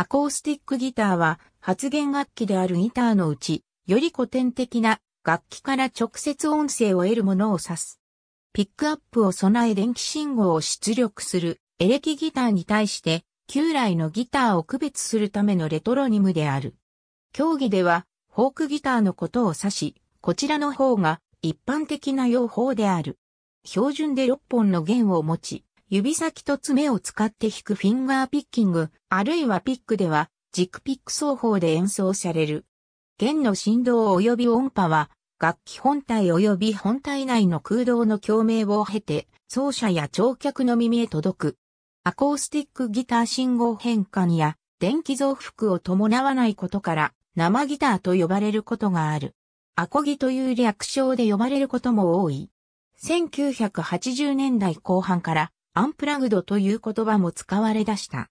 アコースティックギターは発言楽器であるギターのうち、より古典的な楽器から直接音声を得るものを指す。ピックアップを備え電気信号を出力するエレキギターに対して旧来のギターを区別するためのレトロニムである。競技ではフォークギターのことを指し、こちらの方が一般的な用法である。標準で6本の弦を持ち、指先と爪を使って弾くフィンガーピッキング、あるいはピックでは、軸ピック奏法で演奏される。弦の振動及び音波は、楽器本体及び本体内の空洞の共鳴を経て、奏者や聴客の耳へ届く。アコースティックギター信号変換や電気増幅を伴わないことから生ギターと呼ばれることがある。アコギという略称で呼ばれることも多い。1980年代後半からアンプラグドという言葉も使われ出した。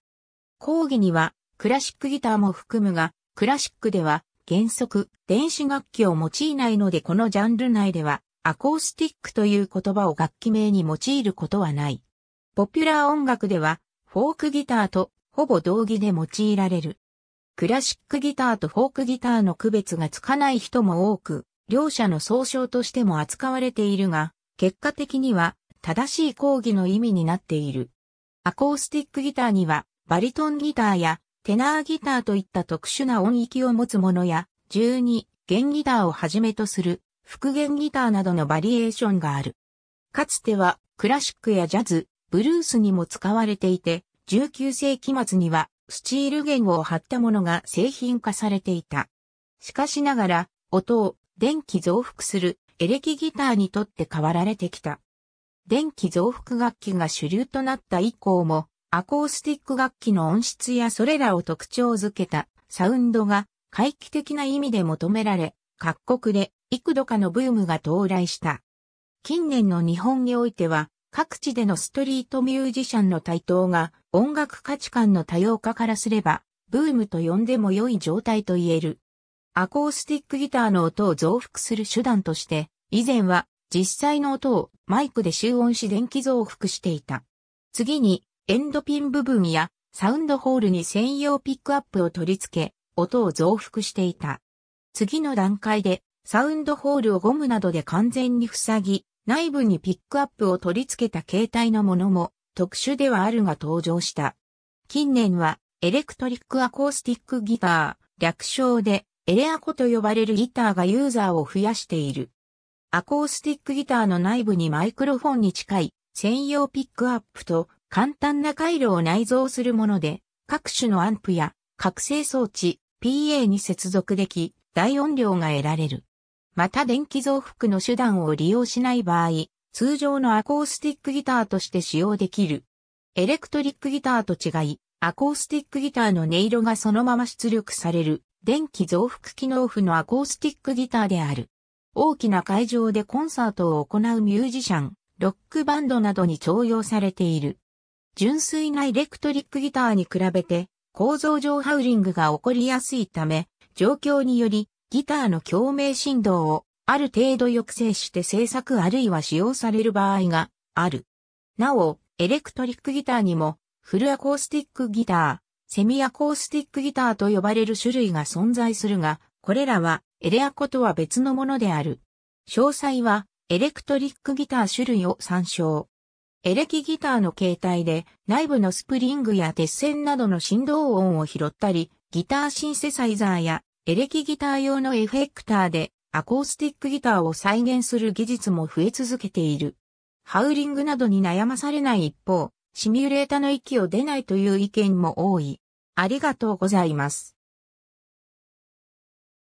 講義には、クラシックギターも含むが、クラシックでは、原則、電子楽器を用いないのでこのジャンル内では、アコースティックという言葉を楽器名に用いることはない。ポピュラー音楽では、フォークギターとほぼ同義で用いられる。クラシックギターとフォークギターの区別がつかない人も多く、両者の総称としても扱われているが、結果的には正しい講義の意味になっている。アコースティックギターには、バリトンギターや、テナーギターといった特殊な音域を持つものや、12、弦ギターをはじめとする、復元ギターなどのバリエーションがある。かつては、クラシックやジャズ、ブルースにも使われていて、19世紀末には、スチール弦を張ったものが製品化されていた。しかしながら、音を電気増幅するエレキギターにとって変わられてきた。電気増幅楽器が主流となった以降も、アコースティック楽器の音質やそれらを特徴づけたサウンドが回帰的な意味で求められ、各国で幾度かのブームが到来した。近年の日本においては、各地でのストリートミュージシャンの台頭が音楽価値観の多様化からすれば、ブームと呼んでも良い状態と言える。アコースティックギターの音を増幅する手段として、以前は実際の音をマイクで集音し電気増幅していた。次に、エンドピン部分やサウンドホールに専用ピックアップを取り付け、音を増幅していた。次の段階で、サウンドホールをゴムなどで完全に塞ぎ、内部にピックアップを取り付けた携帯のものも特殊ではあるが登場した。近年はエレクトリックアコースティックギター、略称でエレアコと呼ばれるギターがユーザーを増やしている。アコースティックギターの内部にマイクロフォンに近い専用ピックアップと簡単な回路を内蔵するもので、各種のアンプや覚醒装置、PA に接続でき、大音量が得られる。また電気増幅の手段を利用しない場合、通常のアコースティックギターとして使用できる。エレクトリックギターと違い、アコースティックギターの音色がそのまま出力される、電気増幅機能譜のアコースティックギターである。大きな会場でコンサートを行うミュージシャン、ロックバンドなどに重用されている。純粋なエレクトリックギターに比べて構造上ハウリングが起こりやすいため、状況によりギターの共鳴振動をある程度抑制して制作あるいは使用される場合がある。なお、エレクトリックギターにもフルアコースティックギター、セミアコースティックギターと呼ばれる種類が存在するが、これらはエレアコとは別のものである。詳細は、エレクトリックギター種類を参照。エレキギターの形態で、内部のスプリングや鉄線などの振動音を拾ったり、ギターシンセサイザーや、エレキギター用のエフェクターで、アコースティックギターを再現する技術も増え続けている。ハウリングなどに悩まされない一方、シミュレータの息を出ないという意見も多い。ありがとうございます。